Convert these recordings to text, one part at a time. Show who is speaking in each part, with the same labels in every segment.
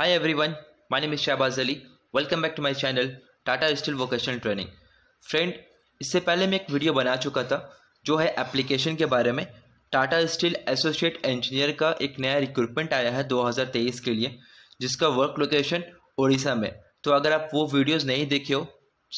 Speaker 1: Hi everyone, my name is Shahbaz Ali. Welcome back to my channel Tata Steel Vocational Training. Friend इससे पहले मैं एक video बना चुका था जो है एप्लीकेशन के बारे में टाटा स्टील एसोसिएट इंजीनियर का एक नया रिक्रूटमेंट आया है 2023 के लिए जिसका वर्क लोकेशन उड़ीसा में तो अगर आप वो वीडियोस नहीं देखे हो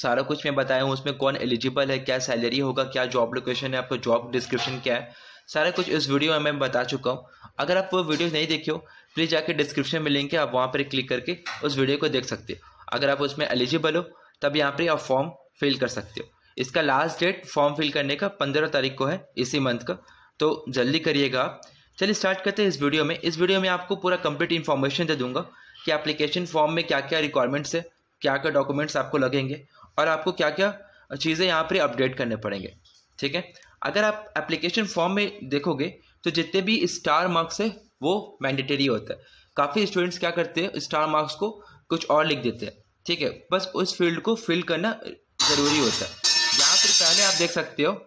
Speaker 1: सारा कुछ मैं बताया हूँ उसमें कौन एलिजिबल है क्या सैलरी होगा क्या जॉब लोकेशन है आपका जॉब डिस्क्रिप्शन क्या है सारा कुछ इस वीडियो में मैं बता चुका हूँ अगर आप वो वीडियो नहीं देखे हो प्लीज़ जाके डिस्क्रिप्शन में लिंक है आप वहाँ पर क्लिक करके उस वीडियो को देख सकते हो अगर आप उसमें एलिजिबल हो तब यहाँ पर आप फॉर्म फिल कर सकते हो इसका लास्ट डेट फॉर्म फिल करने का पंद्रह तारीख को है इसी मंथ का तो जल्दी करिएगा आप चलिए स्टार्ट करते हैं इस वीडियो में इस वीडियो में आपको पूरा कंप्लीट इन्फॉर्मेशन दे दूंगा कि एप्लीकेशन फॉर्म में क्या क्या रिक्वायरमेंट्स है क्या क्या डॉक्यूमेंट्स आपको लगेंगे और आपको क्या क्या चीज़ें यहाँ पर अपडेट करने पड़ेंगे ठीक है अगर आप एप्लीकेशन फॉर्म में देखोगे तो जितने भी स्टार मार्क्स है वो मैंडेटरी होता है काफ़ी स्टूडेंट्स क्या करते हैं स्टार मार्क्स को कुछ और लिख देते हैं ठीक है बस उस फील्ड को फिल करना ज़रूरी होता है यहाँ पर पहले आप देख सकते हो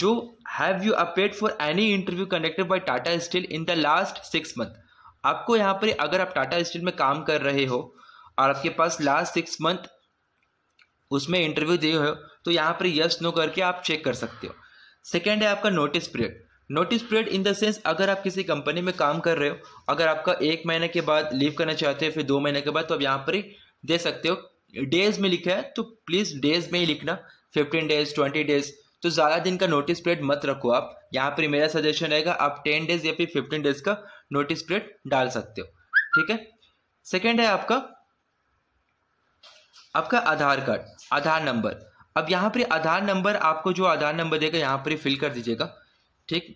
Speaker 1: जो have you applied for any interview conducted by Tata Steel in the last six month आपको यहाँ पर अगर आप टाटा स्टील में काम कर रहे हो और आपके पास लास्ट सिक्स मंथ उसमें इंटरव्यू दिए हो तो यहाँ पर यस नो करके आप चेक कर सकते हो सेकेंड है आपका notice period notice period in the sense अगर आप किसी कंपनी में काम कर रहे हो अगर आपका एक महीने के बाद लीव करना चाहते हो फिर दो महीने के बाद तो आप यहाँ पर दे सकते हो डेज में लिखा है तो प्लीज़ डेज में ही लिखना फिफ्टीन डेज ट्वेंटी डेज तो ज़्यादा दिन का नोटिस पीरियड मत रखो आप यहाँ पर मेरा सजेशन रहेगा आप टेन डेज या फिर फिफ्टीन डेज का नोटिस पीरियड डाल सकते हो ठीक है सेकेंड है आपका आपका आधार कार्ड आधार नंबर अब यहाँ पर आधार नंबर आपको जो आधार नंबर देगा यहाँ पर फिल कर दीजिएगा ठीक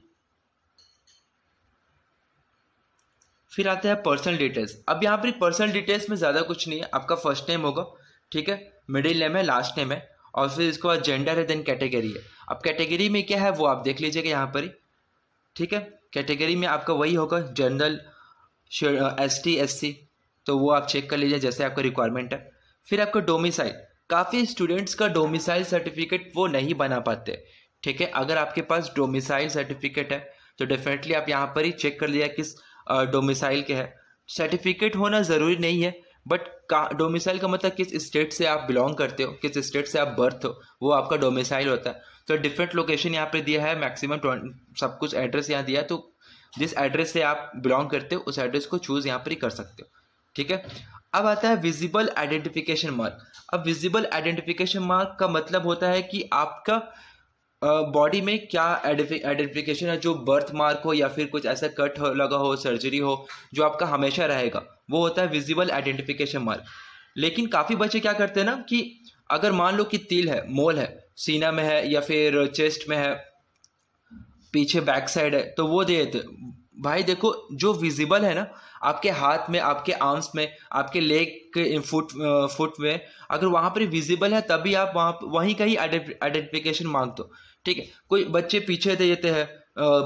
Speaker 1: फिर आते हैं पर्सनल डिटेल्स अब यहाँ पर पर्सनल डिटेल्स में ज़्यादा कुछ नहीं है आपका फर्स्ट नेम होगा ठीक है मिडिल नेम है लास्ट नेम है और फिर इसके बाद जेंडर है देन कैटेगरी है अब कैटेगरी में क्या है वो आप देख लीजिएगा यहाँ पर ही ठीक है कैटेगरी में आपका वही होगा general S T S C तो वो आप चेक कर लीजिए जैसे आपका रिक्वायरमेंट है फिर आपका डोमिसाइल काफ़ी स्टूडेंट्स का डोमिसाइल सर्टिफिकेट वो नहीं बना पाते ठीक है अगर आपके पास डोमिसाइल सर्टिफिकेट है तो डेफिनेटली आप यहाँ पर ही चेक कर लिया किस डोमिसाइल के है सर्टिफिकेट होना ज़रूरी नहीं है बट का डोमिसाइल का मतलब किस स्टेट से आप बिलोंग करते हो किस स्टेट से आप बर्थ हो वो आपका डोमिसाइल होता है तो डिफरेंट लोकेशन यहाँ पे दिया है मैक्सिमम सब कुछ एड्रेस यहाँ दिया है तो जिस एड्रेस से आप बिलोंग करते हो उस एड्रेस को चूज़ यहाँ पर ही कर सकते हो ठीक है अब आता है विजिबल आइडेंटिफिकेशन मार्क अब विजिबल आइडेंटिफिकेशन मार्क का मतलब होता है कि आपका बॉडी में क्या आइडेंटिफिकेशन है जो बर्थ मार्क हो या फिर कुछ ऐसा कट हो, लगा हो सर्जरी हो जो आपका हमेशा रहेगा वो होता है विजिबल आइडेंटिफिकेशन मार्क लेकिन काफ़ी बच्चे क्या करते हैं ना कि अगर मान लो कि तिल है मोल है सीना में है या फिर चेस्ट में है पीछे बैक साइड है तो वो दे देते भाई देखो जो विजिबल है ना आपके हाथ में आपके आर्म्स में आपके लेग के फुट फुट में अगर वहाँ पर विजिबल है तभी आप वहाँ वहीं का ही आइडेंटिफिकेशन मांग दो ठीक है कोई बच्चे पीछे दे देते हैं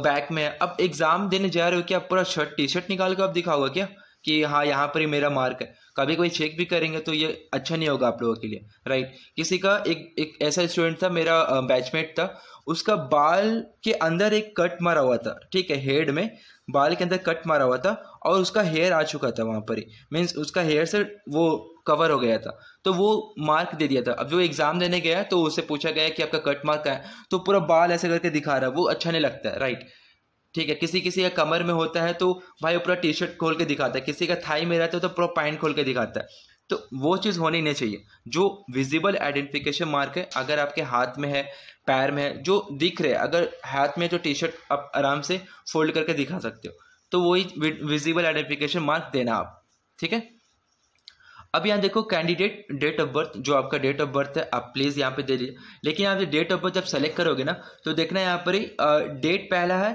Speaker 1: बैक में अब एग्ज़ाम देने जा रहे हो क्या पूरा शर्ट टी शर्ट निकाल के आप दिखाओगे क्या कि हाँ यहाँ पर ही मेरा मार्क है कभी कभी चेक भी करेंगे तो ये अच्छा नहीं होगा आप लोगों के लिए राइट किसी का एक एक ऐसा स्टूडेंट था मेरा बैचमेट था उसका बाल के अंदर एक कट मारा हुआ था ठीक है हेड में बाल के अंदर कट मारा हुआ था और उसका हेयर आ चुका था वहाँ पर ही मीन्स उसका हेयर से वो कवर हो गया था तो वो मार्क दे दिया था अब वो एग्ज़ाम देने गया तो उससे पूछा गया कि आपका कट मार्क है तो पूरा बाल ऐसे करके दिखा रहा है वो अच्छा नहीं लगता है राइट ठीक है किसी किसी का कमर में होता है तो भाई पूरा टी शर्ट खोल के दिखाता है किसी का थाई में रहता है तो पूरा पैंट खोल के दिखाता है तो वो चीज़ होनी नहीं चाहिए जो विजिबल आइडेंटिफिकेशन मार्क है अगर आपके हाथ में है पैर में है जो दिख रहे अगर हाथ में जो टी शर्ट आप आराम से फोल्ड करके दिखा सकते हो तो वही विजिबल आइडेंटिफिकेशन मार्क देना आप ठीक है अब यहाँ देखो कैंडिडेट डेट ऑफ बर्थ जो आपका डेट ऑफ बर्थ है आप प्लीज़ यहाँ पे दे दीजिए लेकिन यहाँ पे डेट ऑफ बर्थ जब सेलेक्ट करोगे ना तो देखना यहाँ पर ही डेट पहला है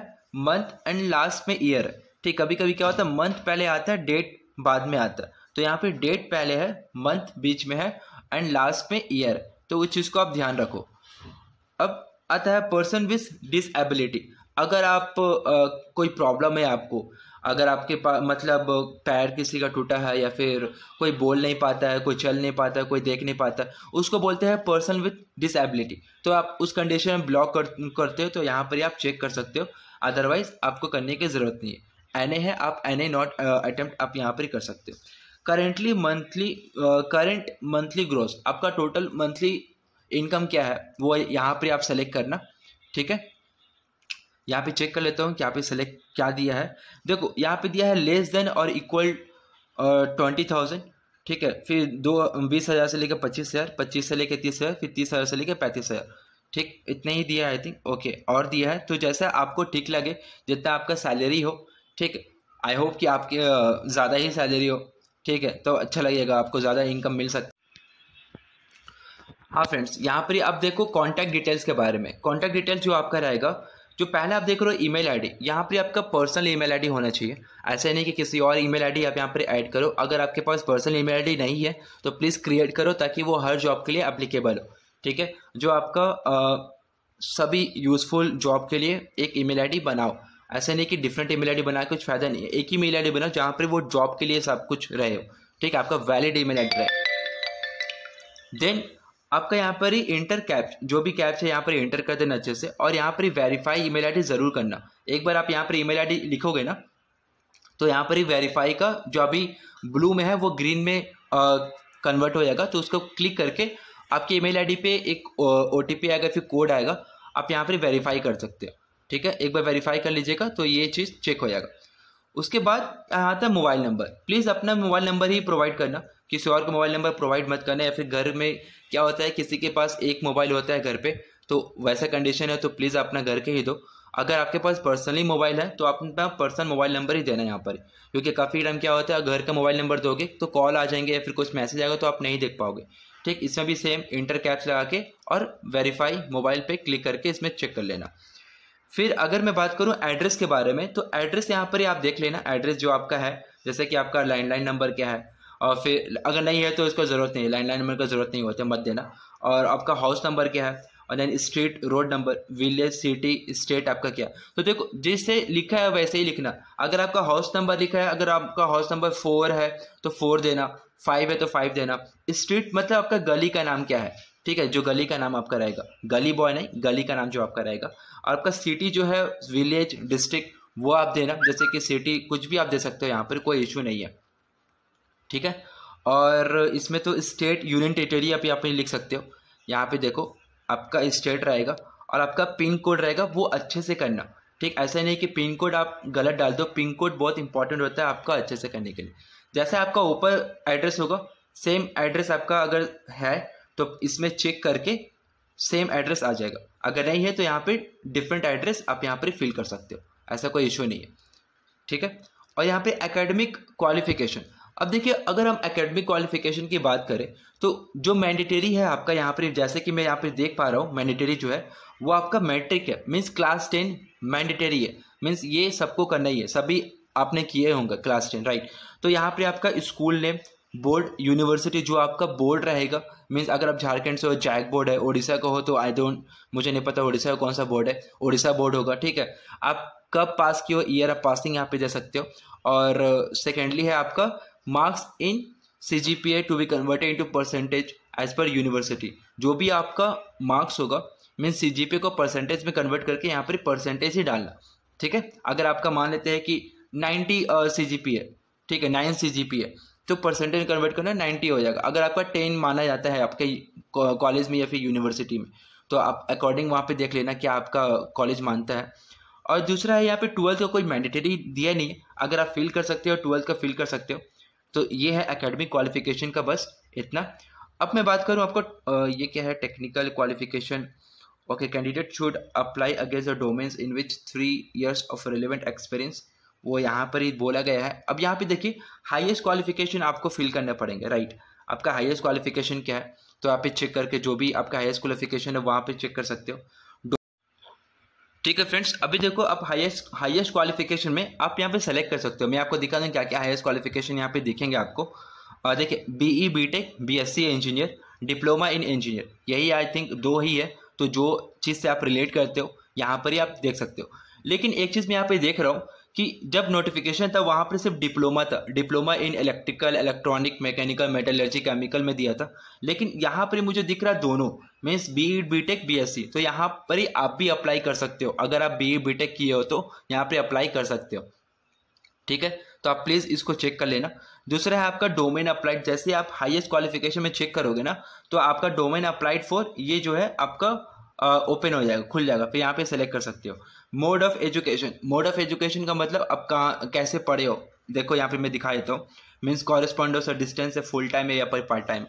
Speaker 1: मंथ एंड लास्ट में ईयर ठीक कभी कभी क्या होता है मंथ पहले आता है डेट बाद में आता है तो यहाँ पे डेट पहले है मंथ बीच में है एंड लास्ट में ईयर तो उस चीज़ को आप ध्यान रखो अब आता है पर्सन विथ डिसएबिलिटी अगर आप आ, कोई प्रॉब्लम है आपको अगर आपके पास मतलब पैर किसी का टूटा है या फिर कोई बोल नहीं पाता है कोई चल नहीं पाता है कोई देख नहीं पाता है उसको बोलते हैं पर्सन विथ डिसेबिलिटी तो आप उस कंडीशन में ब्लॉक कर, करते हो तो यहाँ पर ही आप चेक कर सकते हो अदरवाइज आपको करने की ज़रूरत नहीं है एन ए है आप एन ए नॉट अटैम्प्ट आप यहाँ पर ही कर सकते हो currently monthly current monthly growth आपका टोटल मंथली इनकम क्या है वो यहाँ पर आप सेलेक्ट करना ठीक है यहाँ पे चेक कर लेता हूँ क्या पे सेलेक्ट क्या दिया है देखो यहाँ पे दिया है लेस देन और इक्वल ट्वेंटी थाउजेंड ठीक है फिर दो बीस हज़ार से लेकर पच्चीस हज़ार पच्चीस से लेकर तीस हज़ार फिर तीस हज़ार से लेकर पैंतीस हज़ार ठीक इतना ही दिया है आई थिंक ओके और दिया है तो जैसा आपको ठीक लगे जितना आपका सैलरी हो ठीक आई होप कि आपके uh, ज़्यादा ही सैलरी हो ठीक है तो अच्छा लगेगा आपको ज़्यादा इनकम मिल सकती हाँ फ्रेंड्स यहाँ पर आप देखो कॉन्टैक्ट डिटेल्स के बारे में कॉन्टैक्ट डिटेल्स जो आपका रहेगा जो पहले आप देख रहे हो ईमेल आईडी यहाँ पर आपका पर्सनल ईमेल आईडी होना चाहिए ऐसा नहीं कि किसी और ईमेल आईडी आप यहाँ पर ऐड करो अगर आपके पास पर्सनल ईमेल आईडी नहीं है तो प्लीज़ क्रिएट करो ताकि वो हर जॉब के लिए अप्लीकेबल हो ठीक है जो आपका आ, सभी यूज़फुल जॉब के लिए एक आई डी बनाओ ऐसा नहीं कि डिफरेंट ईमेल आईडी बना के कुछ फायदा नहीं है एक ही मेल आईडी बनाओ जहाँ पर वो जॉब के लिए सब कुछ रहे हो ठीक है आपका वैलिड ईमेल आईडी रहे देन आपका यहाँ पर ही इंटर कैप जो भी कैप है यहाँ पर इंटर कर देना अच्छे से और यहाँ पर ही वेरीफाई ईमेल आईडी ज़रूर करना एक बार आप यहाँ पर ईमेल आईडी लिखोगे ना तो यहाँ पर ही वेरीफाई का जो अभी ब्लू में है वो ग्रीन में कन्वर्ट हो जाएगा तो उसको क्लिक करके आपकी ईमेल आईडी पे एक ओ टी पी आएगा फिर कोड आएगा आप यहाँ पर वेरीफाई कर सकते हो ठीक है एक बार वेरीफाई कर लीजिएगा तो ये चीज़ चेक हो जाएगा उसके बाद आता है मोबाइल नंबर प्लीज़ अपना मोबाइल नंबर ही प्रोवाइड करना किसी और का मोबाइल नंबर प्रोवाइड मत करना या फिर घर में क्या होता है किसी के पास एक मोबाइल होता है घर पे तो वैसा कंडीशन है तो प्लीज़ अपना घर के ही दो अगर आपके पास पर्सनली मोबाइल है तो आप अपना पर्सनल मोबाइल नंबर ही देना यहाँ पर क्योंकि काफ़ी टाइम क्या होता है घर का मोबाइल नंबर दोगे तो कॉल आ जाएंगे या फिर कुछ मैसेज आएगा तो आप नहीं देख पाओगे ठीक इसमें भी सेम इंटर कैप्स लगा के और वेरीफाई मोबाइल पे क्लिक करके इसमें चेक कर लेना फिर अगर मैं बात करूं एड्रेस के बारे में तो एड्रेस यहाँ पर ही आप देख लेना एड्रेस जो आपका है जैसे कि आपका लैंडलाइन नंबर क्या है और फिर अगर नहीं है तो इसका ज़रूरत नहीं है लैंडलाइन नंबर का ज़रूरत नहीं होता मत देना और आपका हाउस नंबर क्या है और then street road number village city state आपका क्या तो देखो जिससे लिखा है वैसे ही लिखना अगर आपका हाउस नंबर लिखा है अगर आपका हाउस नंबर फोर है तो फोर देना फाइव है तो फाइव देना स्ट्रीट मतलब आपका गली का नाम क्या है ठीक है जो गली का नाम आपका रहेगा गली बॉय नहीं गली का नाम जो आपका रहेगा और आपका सिटी जो है विलेज डिस्ट्रिक्ट वो आप देना जैसे कि सिटी कुछ भी आप दे सकते हो यहाँ पर कोई इशू नहीं है ठीक है और इसमें तो स्टेट यूनियन टेरिटरी आप यहाँ पर लिख सकते हो यहाँ पे देखो आपका स्टेट रहेगा और आपका पिन कोड रहेगा वो अच्छे से करना ठीक ऐसा नहीं कि पिन कोड आप गलत डाल दो पिन कोड बहुत इंपॉर्टेंट होता है आपका अच्छे से करने के लिए जैसे आपका ऊपर एड्रेस होगा सेम एड्रेस आपका अगर है तो इसमें चेक करके सेम एड्रेस आ जाएगा अगर नहीं है तो यहाँ पे डिफरेंट एड्रेस आप यहाँ पर फिल कर सकते हो ऐसा कोई इशू नहीं है ठीक है और यहाँ पे एकेडमिक क्वालिफिकेशन अब देखिए अगर हम एकेडमिक क्वालिफिकेशन की बात करें तो जो मैंडेटरी है आपका यहाँ पर जैसे कि मैं यहाँ पर देख पा रहा हूँ मैंडेटरी जो है वो आपका मैट्रिक है मीन्स क्लास टेन मैंडेटरी है मीन्स ये सबको करना ही है सभी आपने किए होंगे क्लास टेन राइट तो यहाँ पर आपका स्कूल नेम बोर्ड यूनिवर्सिटी जो आपका बोर्ड रहेगा मीन्स अगर आप झारखंड से हो जैक बोर्ड है उड़ीसा का हो तो आई डोंट मुझे नहीं पता उड़ीसा का कौन सा बोर्ड है उड़ीसा बोर्ड होगा ठीक है आप कब पास किए हो ईयर ऑफ पासिंग यहाँ पे दे सकते हो और सेकेंडली है आपका marks in C G P A to be converted into percentage as per university जो भी आपका मार्क्स होगा मीन्स सी जी पी को परसेंटेज में कन्वर्ट करके यहाँ पर परसेंटेज ही डालना ठीक है अगर आपका मान लेते हैं कि नाइन्टी सी जी पी है ठीक है नाइन सी जी पी है तो परसेंटेज कन्वर्ट करना नाइन्टी हो जाएगा अगर आपका टेन माना जाता है आपके कॉलेज में या फिर यूनिवर्सिटी में तो आप अकॉर्डिंग वहाँ पे देख लेना क्या आपका कॉलेज मानता है और दूसरा है यहाँ पे ट्वेल्थ का कोई मैंडेटरी दिया नहीं है अगर आप फिल कर सकते हो ट्वेल्थ का फिल कर सकते हो तो ये है एकेडमिक क्वालिफिकेशन का बस इतना अब मैं बात करूँ आपको ये क्या है technical qualification okay candidate should apply against the domains in which three years of relevant experience वो यहाँ पर ही बोला गया है अब यहाँ पे देखिए हाईएस्ट क्वालिफिकेशन आपको फिल करने पड़ेंगे राइट आपका हाईएस्ट क्वालिफिकेशन क्या है तो आप पे चेक करके जो भी आपका हाईएस्ट क्वालिफिकेशन है वहाँ पे चेक कर सकते हो ठीक है फ्रेंड्स अभी देखो आप हाईएस्ट हाईएस्ट क्वालिफिकेशन में आप यहाँ पे सेलेक्ट कर सकते हो मैं आपको दिखा दूँ क्या क्या हाईएस्ट क्वालिफिकेशन यहाँ पे दिखेंगे आपको देखिए B E B tech B S C engineer diploma in engineer यही आई थिंक दो ही है तो जो चीज़ से आप रिलेट करते हो यहाँ पर ही आप देख सकते हो लेकिन एक चीज़ मैं यहाँ पे देख रहा हूँ कि जब नोटिफिकेशन था वहाँ पर सिर्फ डिप्लोमा था diploma in electrical electronic mechanical metallurgy chemical में दिया था लेकिन यहाँ पर मुझे दिख रहा दोनों means B ed B tech B S C तो यहाँ पर ही आप भी अप्लाई कर सकते हो अगर आप बी एड बी टेक किए हो तो यहाँ पर अप्लाई कर सकते हो ठीक है तो आप प्लीज़ इसको चेक कर लेना दूसरा है आपका डोमेन अप्लाइड जैसे आप हाईएस्ट क्वालिफिकेशन में चेक करोगे ना तो आपका डोमेन अप्लाइड फॉर ये जो है आपका ओपन हो जाएगा खुल जाएगा फिर यहाँ पे सेलेक्ट कर सकते हो mode of education mode of education का मतलब अब कहाँ कैसे पढ़े हो देखो यहाँ पे मैं दिखा देता हूँ मीन्स कॉरेस्पॉन्डोस और डिस्टेंस है फुल टाइम है या फिर पार्ट टाइम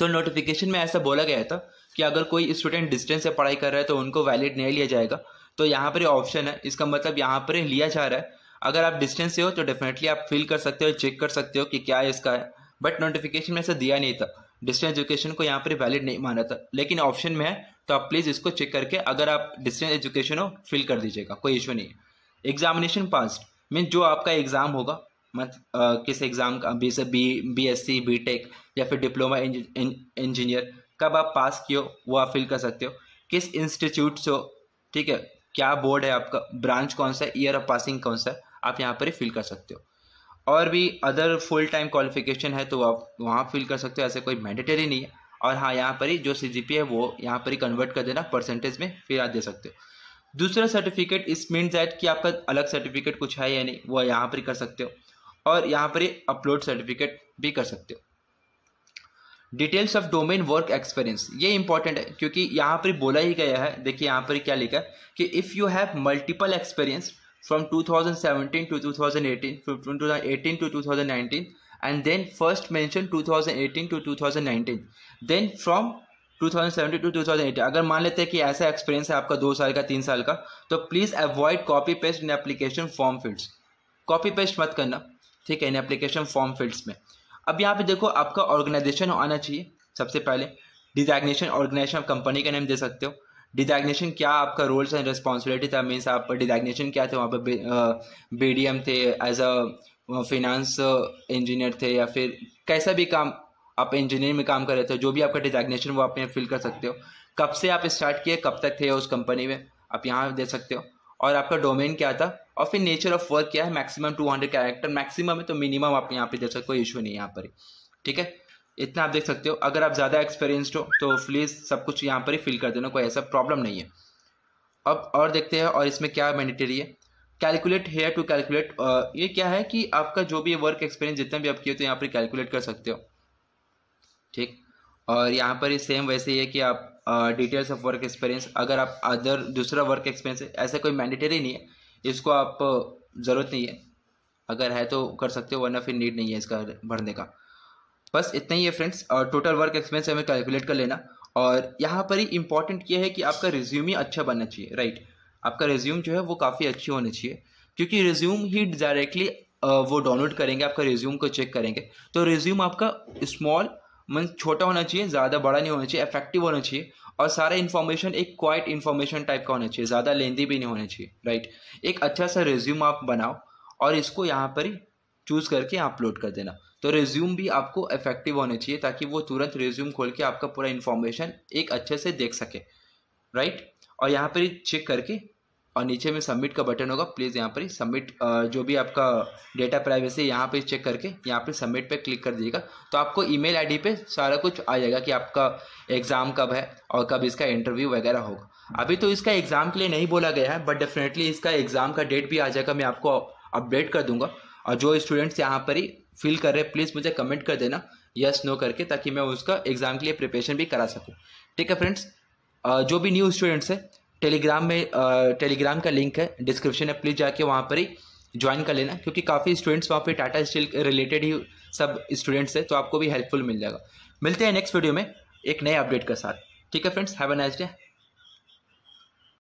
Speaker 1: तो नोटिफिकेशन में ऐसा बोला गया था कि अगर कोई स्टूडेंट डिस्टेंस से पढ़ाई कर रहा है तो उनको वैलिड नहीं लिया जाएगा तो यहाँ पर ऑप्शन है इसका मतलब यहाँ पर लिया जा रहा है अगर आप डिस्टेंस से हो तो डेफिनेटली आप फिल कर सकते हो चेक कर सकते हो कि क्या इसका है बट नोटिफिकेशन में ऐसा दिया नहीं था डिस्टेंस एजुकेशन को यहाँ पर वैलिड नहीं माना था लेकिन ऑप्शन में है तो आप प्लीज़ इसको चेक करके अगर आप डिस्टेंस एजुकेशन हो फिल कर दीजिएगा कोई इशू नहीं है एग्जामिनेशन पास मीन जो आपका एग्ज़ाम होगा मत किस एग्ज़ाम का बी से B B S C B tech या फिर डिप्लोमा इंजीनियर कब आप पास किए हो वो आप फिल कर सकते हो किस इंस्टीट्यूट से हो ठीक है क्या बोर्ड है आपका ब्रांच कौन सा ईयर ऑफ पासिंग कौन सा आप यहाँ पर ही फिल कर सकते हो और भी अदर फुल टाइम क्वालिफिकेशन है तो आप वहाँ फिल कर सकते हो ऐसे कोई मैंडेटरी नहीं है और हाँ यहाँ पर ही जो सी जी पी है वो यहाँ पर ही कन्वर्ट कर देना परसेंटेज में फिर आप दे सकते हो दूसरा सर्टिफिकेट इस मीन दैट कि आपका अलग सर्टिफिकेट कुछ है या नहीं वो यहाँ पर ही कर सकते हो और यहाँ पर ही अपलोड सर्टिफिकेट भी कर सकते हो details of domain work experience ये इंपॉर्टेंट है क्योंकि यहाँ पर बोला ही गया है देखिए यहाँ पर क्या लिखा है कि if you have multiple experience from 2017 to two thousand eighteen two thousand 2019 and then first mentioned 2018 to 2019 then from 2017 to 2018 अगर मान लेते हैं कि ऐसा एक्सपीरियंस है आपका दो साल का तीन साल का तो please avoid copy paste in application form fields copy paste मत करना ठीक है इन एप्लीकेशन फॉर्म फील्ड्स में अब यहाँ पे देखो आपका ऑर्गेनाइजेशन आना चाहिए सबसे पहले डिजाइग्नेशन ऑर्गेनाइजेशन आप कंपनी का नेम दे सकते हो डिजाइग्नेशन क्या आपका रोल्स एंड रिस्पॉन्सिबिलिटी था मीन्स आप डिजाइग्नेशन क्या थे वहाँ पर बी डी एम थे एज अ फिनांस इंजीनियर थे या फिर कैसा भी काम आप इंजीनियरिंग में काम कर रहे थे जो भी आपका डिजाइनेशन वो आप यहाँ फिल कर सकते हो कब से आप स्टार्ट किए कब तक थे उस कंपनी में आप यहाँ दे सकते हो और आपका डोमेन क्या था और फिर नेचर ऑफ वर्क क्या है maximum two hundred character maximum है तो मिनिमम आप यहाँ पे दे सकते हो इशू नहीं है यहाँ पर ठीक है इतना आप देख सकते हो अगर आप ज़्यादा एक्सपीरियंसड हो तो प्लीज़ सब कुछ यहाँ पर ही फिल कर देना कोई ऐसा प्रॉब्लम नहीं है अब और देखते हैं और इसमें क्या मैंडेटरी है कैलकुलेट हेयर टू कैलकुलेट ये क्या है कि आपका जो भी वर्क एक्सपीरियंस जितना भी आप किए तो यहाँ पर कैलकुलेट कर सकते हो ठीक और यहाँ पर ही सेम वैसे ही है कि आप डिटेल्स ऑफ वर्क एक्सपीरियंस अगर आप अदर दूसरा वर्क एक्सपीरियंस ऐसा कोई मैंडेटरी नहीं है इसको आप uh, ज़रूरत नहीं है अगर है तो कर सकते हो वरना फिर नीड नहीं है इसका भरने का बस इतना ही है फ्रेंड्स और टोटल वर्क एक्सपीरियंस हमें कैलकुलेट कर लेना और यहाँ पर ही इंपॉर्टेंट ये है कि आपका ही अच्छा बनना चाहिए राइट आपका रिज्यूम जो है वो काफ़ी अच्छी होनी चाहिए क्योंकि रिज्यूम ही डायरेक्टली वो डाउनलोड करेंगे आपका रिज्यूम को चेक करेंगे तो रिज्यूम आपका स्मॉल मन मतलब छोटा होना चाहिए ज़्यादा बड़ा नहीं होना चाहिए इफेक्टिव होना चाहिए और सारा इन्फॉर्मेशन एक क्वाइट इन्फॉर्मेशन टाइप का होना चाहिए ज़्यादा लेंदी भी नहीं होना चाहिए राइट एक अच्छा सा रिज्यूम आप बनाओ और इसको यहाँ पर ही चूज़ करके अपलोड कर देना तो रिज्यूम भी आपको इफेक्टिव होना चाहिए ताकि वो तुरंत रिज्यूम खोल के आपका पूरा इन्फॉर्मेशन एक अच्छे से देख सके राइट और यहाँ पर ही चेक करके और नीचे में सबमिट का बटन होगा प्लीज़ यहाँ पर ही सबमिट जो भी आपका डेटा प्राइवेसी यहाँ पर चेक करके यहाँ पर सबमिट पे क्लिक कर दीजिएगा तो आपको ईमेल आईडी पे सारा कुछ आ जाएगा कि आपका एग्ज़ाम कब है और कब इसका इंटरव्यू वगैरह होगा अभी तो इसका एग्ज़ाम के लिए नहीं बोला गया है बट डेफिनेटली इसका एग्ज़ाम का डेट भी आ जाएगा मैं आपको अपडेट कर दूँगा और जो स्टूडेंट्स यहाँ पर ही फिल कर रहे हैं प्लीज़ मुझे कमेंट कर देना यस नो करके ताकि मैं उसका एग्ज़ाम के लिए प्रिपरेशन भी करा सकूँ ठीक है फ्रेंड्स जो भी न्यू स्टूडेंट्स हैं टेलीग्राम में टेलीग्राम का लिंक है डिस्क्रिप्शन है प्लीज़ जाके वहाँ पर ही ज्वाइन कर लेना क्योंकि काफ़ी स्टूडेंट्स वहाँ पे टाटा स्टील रिलेटेड ही सब स्टूडेंट्स हैं तो आपको भी हेल्पफुल मिल जाएगा मिलते हैं नेक्स्ट वीडियो में एक नए अपडेट के साथ ठीक है friends have a nice day